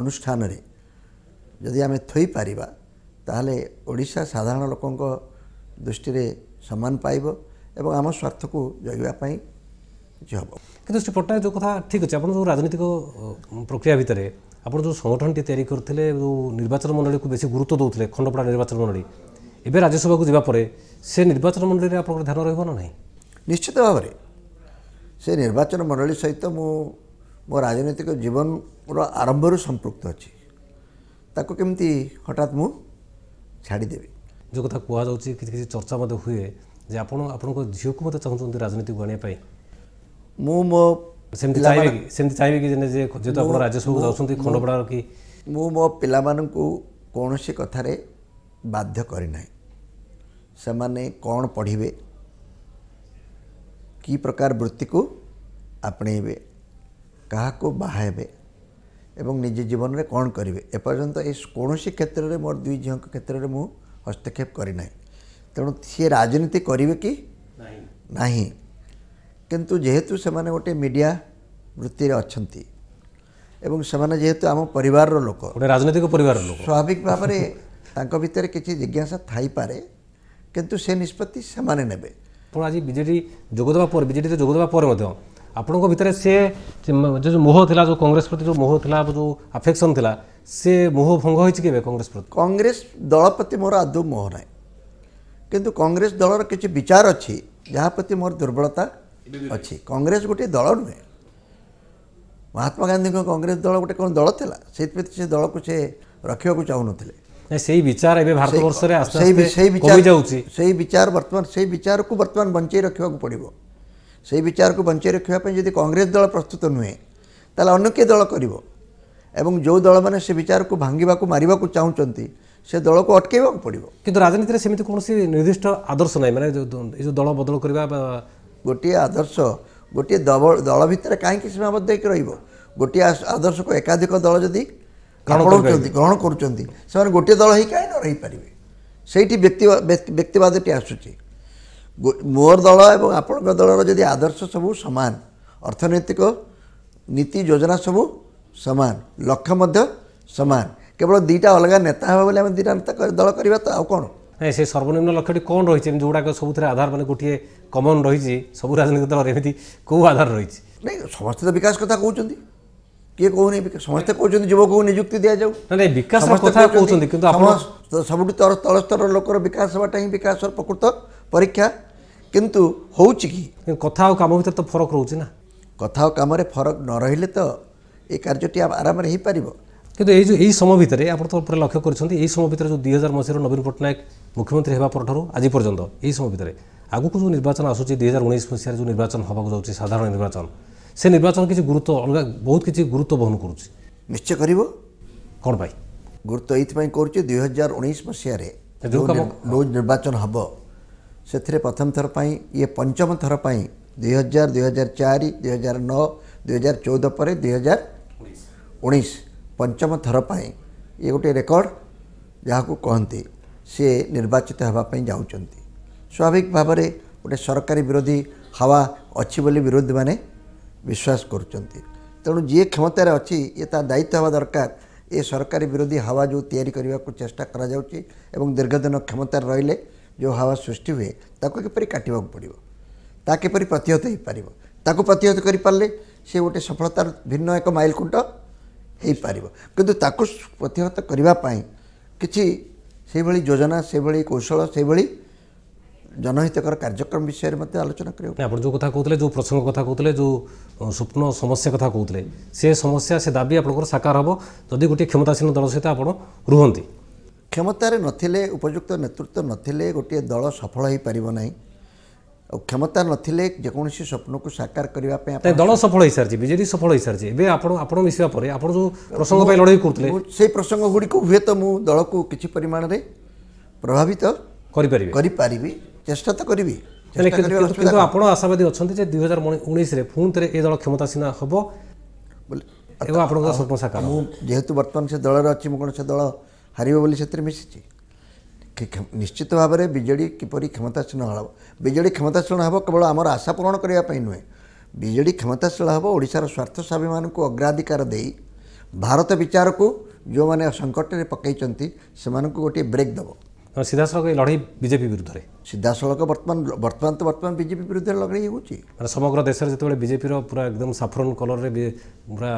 ଅନୁଷ୍ଠାନରେ ଯଦି ଆମେ ଥୋଇପାରିବା ତାହେଲେ ଓଡ଼ିଶା ସାଧାରଣ ଲୋକଙ୍କ ଦୃଷ୍ଟିରେ ସମ୍ମାନ ପାଇବ ଏବଂ ଆମ ସ୍ୱାର୍ଥକୁ ଜଗିବା ପାଇଁ କିଛି ହେବ କିନ୍ତୁ ଶ୍ରୀ ପଟ୍ଟନାୟକ ଯେଉଁ କଥା ଠିକ୍ ଅଛି ଆପଣ ଯେଉଁ ରାଜନୈତିକ ପ୍ରକ୍ରିୟା ଭିତରେ ଆପଣ ଯେଉଁ ସଂଗଠନଟି ତିଆରି କରିଥିଲେ ଯେଉଁ ନିର୍ବାଚନ ମଣ୍ଡଳୀକୁ ବେଶୀ ଗୁରୁତ୍ୱ ଦେଉଥିଲେ ଖଣ୍ଡପଡ଼ା ନିର୍ବାଚନ ମଣ୍ଡଳୀ ଏବେ ରାଜ୍ୟସଭାକୁ ଯିବା ପରେ ସେ ନିର୍ବାଚନ ମଣ୍ଡଳୀରେ ଆପଣଙ୍କର ଧ୍ୟାନ ରହିବ ନା ନାହିଁ ନିଶ୍ଚିତ ଭାବରେ ସେ ନିର୍ବାଚନ ମଣ୍ଡଳୀ ସହିତ ମୁଁ ମୋ ରାଜନୈତିକ ଜୀବନର ଆରମ୍ଭରୁ ସମ୍ପୃକ୍ତ ଅଛି ତାକୁ କେମିତି ହଠାତ୍ ମୁଁ ଛାଡ଼ିଦେବି ଯେଉଁ କଥା କୁହାଯାଉଛି କିଛି କିଛି ଚର୍ଚ୍ଚା ମଧ୍ୟ ହୁଏ ଯେ ଆପଣ ଆପଣଙ୍କ ଝିଅକୁ ମଧ୍ୟ ଚାହୁଁଛନ୍ତି ରାଜନୀତିକୁ ଆଣିବା ପାଇଁ ମୁଁ ମୋ ସେମିତି ଚାହିଁବି କି ସେମିତି ଚାହିଁବି କି ଯେ ଯେହେତୁ ଆପଣ ରାଜ୍ୟସଭାକୁ ଯାଉଛନ୍ତି ଖଣ୍ଡପଡ଼ାର କି ମୁଁ ମୋ ପିଲାମାନଙ୍କୁ କୌଣସି କଥାରେ ବାଧ୍ୟ କରିନାହିଁ ସେମାନେ କ'ଣ ପଢ଼ିବେ କି ପ୍ରକାର ବୃତ୍ତିକୁ ଆପଣେଇବେ କାହାକୁ ବାହା ହେବେ ଏବଂ ନିଜ ଜୀବନରେ କ'ଣ କରିବେ ଏପର୍ଯ୍ୟନ୍ତ ଏ କୌଣସି କ୍ଷେତ୍ରରେ ମୋର ଦୁଇ ଝିଅଙ୍କ କ୍ଷେତ୍ରରେ ମୁଁ ହସ୍ତକ୍ଷେପ କରିନାହିଁ ତେଣୁ ସିଏ ରାଜନୀତି କରିବେ କି ନାହିଁ କିନ୍ତୁ ଯେହେତୁ ସେମାନେ ଗୋଟେ ମିଡ଼ିଆ ବୃତ୍ତିରେ ଅଛନ୍ତି ଏବଂ ସେମାନେ ଯେହେତୁ ଆମ ପରିବାରର ଲୋକ ଗୋଟେ ରାଜନୈତିକ ପରିବାର ଲୋକ ସ୍ୱାଭାବିକ ଭାବରେ ତାଙ୍କ ଭିତରେ କିଛି ଜିଜ୍ଞାସା ଥାଇପାରେ କିନ୍ତୁ ସେ ନିଷ୍ପତ୍ତି ସେମାନେ ନେବେ ଆପଣ ଆଜି ବିଜେଡ଼ି ଯୋଗଦେବା ପରେ ବିଜେଡ଼ିରେ ଯୋଗଦେବା ପରେ ମଧ୍ୟ ଆପଣଙ୍କ ଭିତରେ ସେ ଯେଉଁ ମୋହ ଥିଲା ଯେଉଁ କଂଗ୍ରେସ ପ୍ରତି ଯେଉଁ ମୋହ ଥିଲା ଯେଉଁ ଆଫେକ୍ସନ୍ ଥିଲା ସେ ମୋହ ଭଙ୍ଗ ହୋଇଛି କେବେ କଂଗ୍ରେସ ପ୍ରତି କଂଗ୍ରେସ ଦଳ ପ୍ରତି ମୋର ଆଦୌ ମୋହ ନାହିଁ କିନ୍ତୁ କଂଗ୍ରେସ ଦଳର କିଛି ବିଚାର ଅଛି ଯାହା ପ୍ରତି ମୋର ଦୁର୍ବଳତା ଅଛି କଂଗ୍ରେସ ଗୋଟିଏ ଦଳ ନୁହେଁ ମହାତ୍ମା ଗାନ୍ଧୀଙ୍କ କଂଗ୍ରେସ ଦଳ ଗୋଟେ କ'ଣ ଦଳ ଥିଲା ସେଇଥିପ୍ରତି ସେ ଦଳକୁ ସେ ରଖିବାକୁ ଚାହୁଁନଥିଲେ ସେଇ ବିଚାର ଏବେ ଭାରତବର୍ଷରେ ସେଇ ବିଚାର ସେଇ ବିଚାର ବର୍ତ୍ତମାନ ସେଇ ବିଚାରକୁ ବର୍ତ୍ତମାନ ବଞ୍ଚେଇ ରଖିବାକୁ ପଡ଼ିବ ସେହି ବିଚାରକୁ ବଞ୍ଚାଇ ରଖିବା ପାଇଁ ଯଦି କଂଗ୍ରେସ ଦଳ ପ୍ରସ୍ତୁତ ନୁହେଁ ତାହେଲେ ଅନ୍ୟ କିଏ ଦଳ କରିବ ଏବଂ ଯେଉଁ ଦଳମାନେ ସେ ବିଚାରକୁ ଭାଙ୍ଗିବାକୁ ମାରିବାକୁ ଚାହୁଁଛନ୍ତି ସେ ଦଳକୁ ଅଟକାଇବାକୁ ପଡ଼ିବ କିନ୍ତୁ ରାଜନୀତିରେ ସେମିତି କୌଣସି ନିର୍ଦ୍ଦିଷ୍ଟ ଆଦର୍ଶ ନାହିଁ ମାନେ ଏ ଯେଉଁ ଦଳ ବଦଳ କରିବା ଗୋଟିଏ ଆଦର୍ଶ ଗୋଟିଏ ଦଳ ଭିତରେ କାହିଁକି ସୀମାବଦ୍ଧ ହେଇକି ରହିବ ଗୋଟିଏ ଆଦର୍ଶକୁ ଏକାଧିକ ଦଳ ଯଦି ଆପଣଉଛନ୍ତି ଗ୍ରହଣ କରୁଛନ୍ତି ସେମାନେ ଗୋଟିଏ ଦଳ ହେଇ କାହିଁ ନ ରହିପାରିବେ ସେଇଠି ବ୍ୟକ୍ତିବାଦଟି ଆସୁଛି मोर दल आपणको दल ज आदर्श सब समान अर्थनैतिक नीति जोजना सब समान लक्ष्य मध्य समान केवल दुईटा अलगा नेता हेलो दुईटा नेता दल त आउँछ सर्वनिम्न लक्ष्य सबै आधार मोटे कमन रहेछ सब राजनीतिक दल एमि आधार रहेछ त विकास कथा कि कहिले कसरी जुवक नियुक्ति दिन सबै तल स्तर लोकर विकास प्रकृत परीक्षा କିନ୍ତୁ ହେଉଛି କି କଥା ଆଉ କାମ ଭିତରେ ତ ଫରକ ରହୁଛି ନା କଥା ଆଉ କାମରେ ଫରକ ନ ରହିଲେ ତ ଏ କାର୍ଯ୍ୟଟି ଆରାମରେ ହେଇପାରିବ କିନ୍ତୁ ଏଇ ଯେଉଁ ଏଇ ସମୟ ଭିତରେ ଆପଣ ତ ଉପରେ ଲକ୍ଷ୍ୟ କରିଛନ୍ତି ଏଇ ସମୟ ଭିତରେ ଯେଉଁ ଦୁଇ ହଜାର ମସିହାରୁ ନବୀନ ପଟ୍ଟନାୟକ ମୁଖ୍ୟମନ୍ତ୍ରୀ ହେବା ପରଠାରୁ ଆଜି ପର୍ଯ୍ୟନ୍ତ ଏହି ସମୟ ଭିତରେ ଆଗକୁ ଯେଉଁ ନିର୍ବାଚନ ଆସୁଛି ଦୁଇ ହଜାର ଉଣେଇଶ ମସିହାରେ ଯେଉଁ ନିର୍ବାଚନ ହେବାକୁ ଯାଉଛି ସାଧାରଣ ନିର୍ବାଚନ ସେ ନିର୍ବାଚନ କିଛି ଗୁରୁତ୍ୱ ଅଲଗା ବହୁତ କିଛି ଗୁରୁତ୍ୱ ବହନ କରୁଛି ନିଶ୍ଚୟ କରିବ କ'ଣ ପାଇଁ ଗୁରୁତ୍ୱ ଏଇଥିପାଇଁ କରୁଛି ଦୁଇ ହଜାର ଉଣେଇଶ ମସିହାରେ ଯେଉଁ କାମ ନିର୍ବାଚନ ହେବ ସେଥିରେ ପ୍ରଥମ ଥର ପାଇଁ ଇଏ ପଞ୍ଚମ ଥର ପାଇଁ ଦୁଇହଜାର ଦୁଇହଜାର ଚାରି ଦୁଇହଜାର ନଅ ଦୁଇହଜାର ଚଉଦ ପରେ ଦୁଇହଜାର ଉଣେଇଶ ପଞ୍ଚମ ଥର ପାଇଁ ଇଏ ଗୋଟିଏ ରେକର୍ଡ଼ ଯାହାକୁ କହନ୍ତି ସିଏ ନିର୍ବାଚିତ ହେବା ପାଇଁ ଯାଉଛନ୍ତି ସ୍ୱାଭାବିକ ଭାବରେ ଗୋଟେ ସରକାରୀ ବିରୋଧୀ ହାୱା ଅଛି ବୋଲି ବିରୋଧୀମାନେ ବିଶ୍ୱାସ କରୁଛନ୍ତି ତେଣୁ ଯିଏ କ୍ଷମତାରେ ଅଛି ଇଏ ତା ଦାୟିତ୍ୱ ହେବା ଦରକାର ଏ ସରକାରୀ ବିରୋଧୀ ହାୱା ଯେଉଁ ତିଆରି କରିବାକୁ ଚେଷ୍ଟା କରାଯାଉଛି ଏବଂ ଦୀର୍ଘଦିନ କ୍ଷମତାରେ ରହିଲେ ଯେଉଁ ହାୱା ସୃଷ୍ଟି ହୁଏ ତାକୁ କିପରି କାଟିବାକୁ ପଡ଼ିବ ତାହା କିପରି ପ୍ରତିହତ ହୋଇପାରିବ ତାକୁ ପ୍ରତିହତ କରିପାରିଲେ ସେ ଗୋଟେ ସଫଳତାର ଭିନ୍ନ ଏକ ମାଇଲଖୁଣ୍ଟ ହୋଇପାରିବ କିନ୍ତୁ ତାକୁ ପ୍ରତିହତ କରିବା ପାଇଁ କିଛି ସେଇଭଳି ଯୋଜନା ସେଇଭଳି କୌଶଳ ସେଇଭଳି ଜନହିତକର କାର୍ଯ୍ୟକ୍ରମ ବିଷୟରେ ମଧ୍ୟ ଆଲୋଚନା କରିବା ଆପଣ ଯେଉଁ କଥା କହୁଥିଲେ ଯେଉଁ ପ୍ରସଙ୍ଗ କଥା କହୁଥିଲେ ଯେଉଁ ସ୍ୱପ୍ନ ସମସ୍ୟା କଥା କହୁଥିଲେ ସେ ସମସ୍ୟା ସେ ଦାବି ଆପଣଙ୍କର ସାକାର ହେବ ଯଦି ଗୋଟିଏ କ୍ଷମତାସୀନ ଦଳ ସହିତ ଆପଣ ରୁହନ୍ତି କ୍ଷମତାରେ ନଥିଲେ ଉପଯୁକ୍ତ ନେତୃତ୍ୱ ନଥିଲେ ଗୋଟିଏ ଦଳ ସଫଳ ହୋଇପାରିବ ନାହିଁ ଆଉ କ୍ଷମତା ନଥିଲେ ଯେକୌଣସି ସ୍ୱପ୍ନକୁ ସାକାର କରିବା ପାଇଁ ଦଳ ସଫଳ ହୋଇସାରିଛି ବିଜେଡି ସଫଳ ହୋଇସାରିଛି ଏବେ ଆପଣ ଆପଣ ମିଶିବା ପରେ ଆପଣ ଯେଉଁ ପ୍ରସଙ୍ଗ ପାଇଁ ଲଢ଼େଇ କରୁଥିଲେ ସେଇ ପ୍ରସଙ୍ଗ ଗୁଡ଼ିକୁ ହୁଏତ ମୁଁ ଦଳକୁ କିଛି ପରିମାଣରେ ପ୍ରଭାବିତ କରିପାରିବି କରିପାରିବି ଚେଷ୍ଟା ତ କରିବି କିନ୍ତୁ ଆପଣ ଆଶାବାଦୀ ଅଛନ୍ତି ଯେ ଦୁଇ ହଜାର ଉଣେଇଶରେ ପୁଣି ଥରେ ଏ ଦଳ କ୍ଷମତାସୀନ ହେବ ଏବଂ ଆପଣଙ୍କ ସ୍ୱପ୍ନ ସାକାର ମୁଁ ଯେହେତୁ ବର୍ତ୍ତମାନ ସେ ଦଳରେ ଅଛି ମୁଁ କ'ଣ ସେ ଦଳ ହାରିବ ବୋଲି ସେଥିରେ ମିଶିଛି ନିଶ୍ଚିତ ଭାବରେ ବିଜେଡ଼ି କିପରି କ୍ଷମତାଶୀନ ହେବ ବିଜେଡ଼ି କ୍ଷମତାଶୀନ ହେବ କେବଳ ଆମର ଆଶା ପୂରଣ କରିବା ପାଇଁ ନୁହେଁ ବିଜେଡ଼ି କ୍ଷମତାଶୀଳ ହେବ ଓଡ଼ିଶାର ସ୍ୱାର୍ଥ ସ୍ୱାଭିମାନଙ୍କୁ ଅଗ୍ରାଧିକାର ଦେଇ ଭାରତ ବିଚାରକୁ ଯେଉଁମାନେ ସଙ୍କଟରେ ପକାଇଛନ୍ତି ସେମାନଙ୍କୁ ଗୋଟିଏ ବ୍ରେକ୍ ଦେବ ସିଧାସଳଖ ଏ ଲଢ଼େଇ ବିଜେପି ବିରୁଦ୍ଧରେ ସିଧାସଳଖ ବର୍ତ୍ତମାନ ବର୍ତ୍ତମାନ ତ ବର୍ତ୍ତମାନ ବିଜେପି ବିରୁଦ୍ଧରେ ଲଢ଼େଇ ହେଉଛି ମାନେ ସମଗ୍ର ଦେଶରେ ଯେତେବେଳେ ବିଜେପିର ପୁରା ଏକଦମ ସାଫରନ କଲରରେ ପୁରା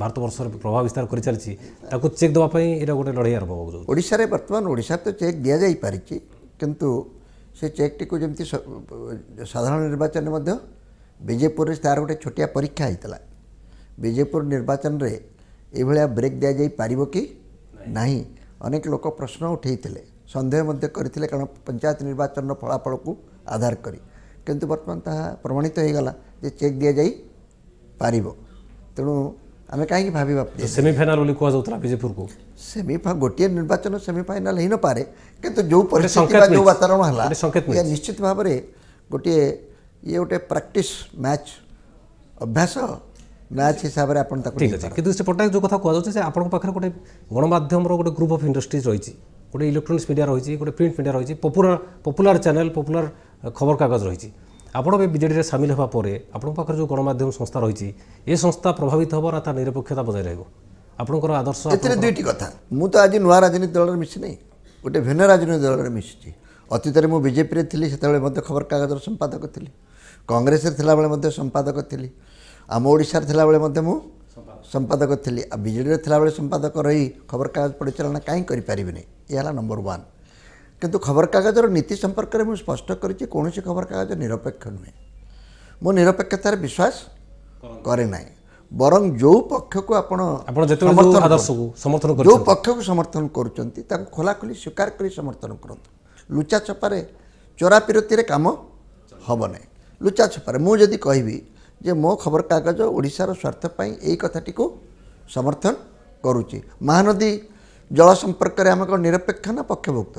ଭାରତବର୍ଷର ପ୍ରଭାବ ବିସ୍ତାର କରିଚାଲିଛି ତାକୁ ଚେକ୍ ଦେବା ପାଇଁ ଏଇଟା ଗୋଟେ ଲଢ଼େଇ ଆରମ୍ଭ ହେଉଛି ଓଡ଼ିଶାରେ ବର୍ତ୍ତମାନ ଓଡ଼ିଶାରେ ତ ଚେକ୍ ଦିଆଯାଇପାରିଛି କିନ୍ତୁ ସେ ଚେକ୍ଟିକୁ ଯେମିତି ସାଧାରଣ ନିର୍ବାଚନରେ ମଧ୍ୟ ବିଜେପୁରରେ ତା'ର ଗୋଟେ ଛୋଟିଆ ପରୀକ୍ଷା ହେଇଥିଲା ବିଜେପୁର ନିର୍ବାଚନରେ ଏଭଳିଆ ବ୍ରେକ୍ ଦିଆଯାଇପାରିବ କି ନାହିଁ ଅନେକ ଲୋକ ପ୍ରଶ୍ନ ଉଠାଇଥିଲେ ସନ୍ଦେହ ମଧ୍ୟ କରିଥିଲେ କାରଣ ପଞ୍ଚାୟତ ନିର୍ବାଚନର ଫଳାଫଳକୁ ଆଧାର କରି କିନ୍ତୁ ବର୍ତ୍ତମାନ ତାହା ପ୍ରମାଣିତ ହୋଇଗଲା ଯେ ଚେକ୍ ଦିଆଯାଇ ପାରିବ ତେଣୁ ଆମେ କାହିଁକି ଭାବିବା ସେମିଫାଇନାଲ ବୋଲି କୁହାଯାଉଥିଲା ବିଜେପୁରକୁ ସେମିଫା ଗୋଟିଏ ନିର୍ବାଚନ ସେମିଫାଇନାଲ ହେଇନପାରେ କିନ୍ତୁ ଯେଉଁ ପରିସ୍ଥିତି ବା ଯେଉଁ ବାତାବରଣ ହେଲା ଏହା ନିଶ୍ଚିତ ଭାବରେ ଗୋଟିଏ ଇଏ ଗୋଟେ ପ୍ରାକ୍ଟିସ୍ ମ୍ୟାଚ୍ ଅଭ୍ୟାସ ମ୍ୟାଚ୍ ହିସାବରେ ଆପଣ ତାକୁ ଠିକ୍ ଅଛି କିନ୍ତୁ ସେ ପଟ୍ଟନାୟକ ଯେଉଁ କଥା କୁହାଯାଉଛି ସେ ଆପଣଙ୍କ ପାଖରେ ଗୋଟେ ଗଣମାଧ୍ୟମର ଗୋଟେ ଗ୍ରୁପ୍ ଅଫ୍ ଇଣ୍ଡଷ୍ଟ୍ରିଜ୍ ରହିଛି গোটে ইলেকট্রোনিক্স মিডিয়া রয়েছে গোটে প্রিন্ট মিডিয়া রয়েছে পপুলার পপুলার চ্যানেল পপুলার খবরকাগজ রয়েছে ଆପଣ ବି ବିଜେଡ଼ିରେ ସାମିଲ ହେବା ପରେ ଆପଣଙ୍କ ପାଖରେ ଯେଉଁ ଗଣମାଧ୍ୟମ ସଂସ୍ଥା ରହିଛି ଏ ସଂସ୍ଥା ପ୍ରଭାବିତ ହେବ ନା ତା ନିରପେକ୍ଷତା ବଜାୟ ରହିବ ଆପଣଙ୍କର ଆଦର୍ଶ ଏଥିରେ ଦୁଇଟି କଥା ମୁଁ ତ ଆଜି ନୂଆ ରାଜନୀତି ଦଳରେ ମିଶିନି ଗୋଟେ ଭିନ୍ନ ରାଜନୀତି ଦଳରେ ମିଶିଛି ଅତୀତରେ ମୁଁ ବିଜେପିରେ ଥିଲି ସେତେବେଳେ ମଧ୍ୟ ଖବରକାଗଜର ସମ୍ପାଦକ ଥିଲି କଂଗ୍ରେସରେ ଥିଲାବେଳେ ମଧ୍ୟ ସମ୍ପାଦକ ଥିଲି ଆମ ଓଡ଼ିଶାରେ ଥିଲାବେଳେ ମଧ୍ୟ ମୁଁ ସମ୍ପାଦକ ଥିଲି ଆଉ ବିଜେଡ଼ିରେ ଥିଲାବେଳେ ସମ୍ପାଦକ ରହି ଖବରକାଗଜ ପରିଚାଳନା କାହିଁ କରିପାରିବିନି ଏ ହେଲା ନମ୍ବର ୱାନ୍ କିନ୍ତୁ ଖବରକାଗଜର ନୀତି ସମ୍ପର୍କରେ ମୁଁ ସ୍ପଷ୍ଟ କରିଛି କୌଣସି ଖବରକାଗଜ ନିରପେକ୍ଷ ନୁହେଁ ମୁଁ ନିରପେକ୍ଷତାରେ ବିଶ୍ୱାସ କରେ ନାହିଁ ବରଂ ଯେଉଁ ପକ୍ଷକୁ ଆପଣ ଯେଉଁ ପକ୍ଷକୁ ସମର୍ଥନ କରୁଛନ୍ତି ତାକୁ ଖୋଲାଖୋଲି ସ୍ୱୀକାର କରି ସମର୍ଥନ କରନ୍ତୁ ଲୁଚା ଛପାରେ ଚୋରା ବିରତିରେ କାମ ହେବ ନାହିଁ ଲୁଚା ଛପାରେ ମୁଁ ଯଦି କହିବି ଯେ ମୋ ଖବରକାଗଜ ଓଡ଼ିଶାର ସ୍ୱାର୍ଥ ପାଇଁ ଏଇ କଥାଟିକୁ ସମର୍ଥନ କରୁଛି ମହାନଦୀ ଜଳ ସମ୍ପର୍କରେ ଆମେ କ'ଣ ନିରପେକ୍ଷ ନା ପକ୍ଷଭୁକ୍ତ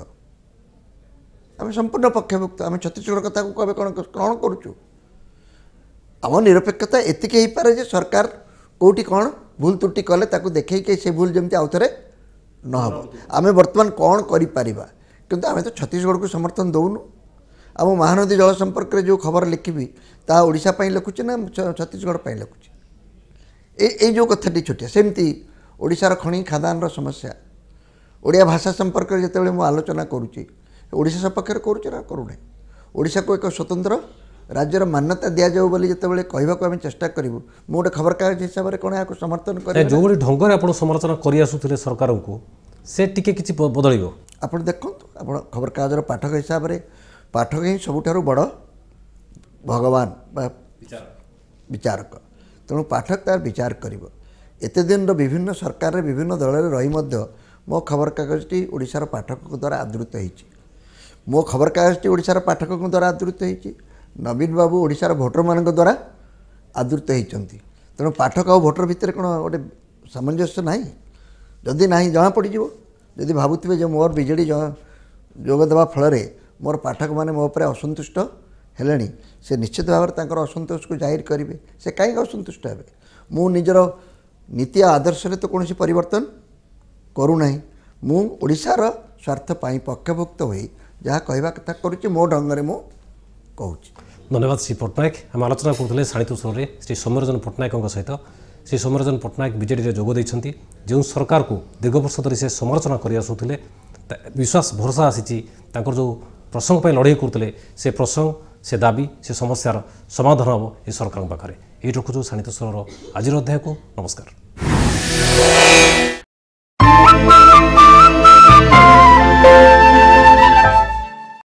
ଆମେ ସମ୍ପୂର୍ଣ୍ଣ ପକ୍ଷଭୁକ୍ତ ଆମେ ଛତିଶଗଡ଼ କଥାକୁ ଆମେ କ'ଣ କ'ଣ କରୁଛୁ ଆମ ନିରପେକ୍ଷତା ଏତିକି ହେଇପାରେ ଯେ ସରକାର କେଉଁଠି କ'ଣ ଭୁଲ ତ୍ରୁଟି କଲେ ତାକୁ ଦେଖେଇକି ସେ ଭୁଲ ଯେମିତି ଆଉଥରେ ନ ହେବ ଆମେ ବର୍ତ୍ତମାନ କ'ଣ କରିପାରିବା କିନ୍ତୁ ଆମେ ତ ଛତିଶଗଡ଼କୁ ସମର୍ଥନ ଦେଉନୁ ଆଉ ମୁଁ ମହାନଦୀ ଜଳ ସମ୍ପର୍କରେ ଯେଉଁ ଖବର ଲେଖିବି ତାହା ଓଡ଼ିଶା ପାଇଁ ଲେଖୁଛି ନା ଛତିଶଗଡ଼ ପାଇଁ ଲେଖୁଛି ଏଇ ଏଇ ଯେଉଁ କଥାଟି ଛୋଟିଆ ସେମିତି ଓଡ଼ିଶାର ଖଣି ଖାଦାନର ସମସ୍ୟା ଓଡ଼ିଆ ଭାଷା ସମ୍ପର୍କରେ ଯେତେବେଳେ ମୁଁ ଆଲୋଚନା କରୁଛି ଓଡ଼ିଶା ସପକ୍ଷରେ କରୁଛି ନା କରୁନାହିଁ ଓଡ଼ିଶାକୁ ଏକ ସ୍ୱତନ୍ତ୍ର ରାଜ୍ୟର ମାନ୍ୟତା ଦିଆଯାଉ ବୋଲି ଯେତେବେଳେ କହିବାକୁ ଆମେ ଚେଷ୍ଟା କରିବୁ ମୁଁ ଗୋଟେ ଖବରକାଗଜ ହିସାବରେ କ'ଣ ଏହାକୁ ସମର୍ଥନ କରେ ଯେଉଁଭଳି ଢଙ୍ଗରେ ଆପଣ ସମର୍ଥନ କରିଆସୁଥିଲେ ସରକାରଙ୍କୁ ସେ ଟିକେ କିଛି ବଦଳିବ ଆପଣ ଦେଖନ୍ତୁ ଆପଣ ଖବରକାଗଜର ପାଠକ ହିସାବରେ ପାଠକ ହିଁ ସବୁଠାରୁ ବଡ଼ ଭଗବାନ ବା ବିଚାରକ ତେଣୁ ପାଠକ ତା'ର ବିଚାର କରିବ ଏତେ ଦିନର ବିଭିନ୍ନ ସରକାରରେ ବିଭିନ୍ନ ଦଳରେ ରହି ମଧ୍ୟ ମୋ ଖବରକାଗଜଟି ଓଡ଼ିଶାର ପାଠକଙ୍କ ଦ୍ୱାରା ଆଦୃତ ହୋଇଛି ମୋ ଖବରକାଗଜଟି ଓଡ଼ିଶାର ପାଠକଙ୍କ ଦ୍ୱାରା ଆଦୃତ ହୋଇଛି ନବୀନ ବାବୁ ଓଡ଼ିଶାର ଭୋଟରମାନଙ୍କ ଦ୍ୱାରା ଆଦୃତ ହୋଇଛନ୍ତି ତେଣୁ ପାଠକ ଆଉ ଭୋଟର ଭିତରେ କ'ଣ ଗୋଟେ ସାମଞ୍ଜସ୍ୟ ନାହିଁ ଯଦି ନାହିଁ ଜଣାପଡ଼ିଯିବ ଯଦି ଭାବୁଥିବେ ଯେ ମୋର ବିଜେଡ଼ି ଯୋଗ ଦେବା ଫଳରେ ମୋର ପାଠକମାନେ ମୋ ଉପରେ ଅସନ୍ତୁଷ୍ଟ ହେଲେଣି ସେ ନିଶ୍ଚିତ ଭାବରେ ତାଙ୍କର ଅସନ୍ତୋଷକୁ ଜାହିର କରିବେ ସେ କାହିଁକି ଅସନ୍ତୁଷ୍ଟ ହେବେ ମୁଁ ନିଜର ନୀତି ଆଦର୍ଶରେ ତ କୌଣସି ପରିବର୍ତ୍ତନ କରୁନାହିଁ ମୁଁ ଓଡ଼ିଶାର ସ୍ୱାର୍ଥ ପାଇଁ ପକ୍ଷଭୁକ୍ତ ହୋଇ ଯାହା କହିବା କଥା କରୁଛି ମୋ ଢଙ୍ଗରେ ମୁଁ କହୁଛି ଧନ୍ୟବାଦ ଶ୍ରୀ ପଟ୍ଟନାୟକ ଆମେ ଆଲୋଚନା କରୁଥିଲେ ଶାଣିତ ସ୍ୱରରେ ଶ୍ରୀ ସୌମ୍ୟରଞ୍ଜନ ପଟ୍ଟନାୟକଙ୍କ ସହିତ ଶ୍ରୀ ସୌମ୍ୟରଞ୍ଜନ ପଟ୍ଟନାୟକ ବିଜେଡ଼ିରେ ଯୋଗ ଦେଇଛନ୍ତି ଯେଉଁ ସରକାରକୁ ଦୀର୍ଘ ବର୍ଷ ଧରି ସେ ସମାଲୋଚନା କରିଆସୁଥିଲେ ବିଶ୍ୱାସ ଭରସା ଆସିଛି ତାଙ୍କର ଯେଉଁ प्रसङ्ग लडै गरु प्रसङी समस्यार समाधान हे यो सरकार पाखेर यही रकुछु साणित सो आज अध्यायको नमस्कार